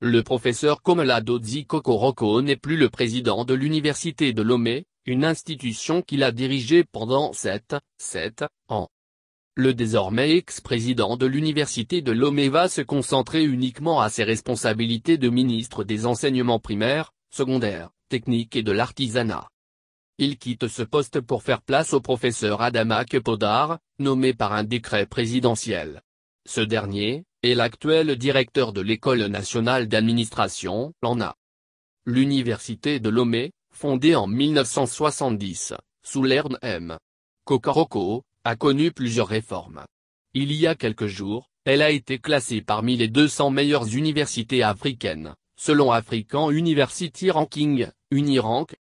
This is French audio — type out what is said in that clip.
Le professeur Komela Dodzi Kokoroko n'est plus le président de l'université de Lomé, une institution qu'il a dirigée pendant 7, 7 ans. Le désormais ex-président de l'université de Lomé va se concentrer uniquement à ses responsabilités de ministre des enseignements primaires, secondaires, techniques et de l'artisanat. Il quitte ce poste pour faire place au professeur Adama Kepodar, nommé par un décret présidentiel. Ce dernier, est l'actuel directeur de l'École nationale d'administration, l'ANA. L'université de Lomé, fondée en 1970, sous l'ère M. Kokoroko, a connu plusieurs réformes. Il y a quelques jours, elle a été classée parmi les 200 meilleures universités africaines, selon African University Ranking, Unirank,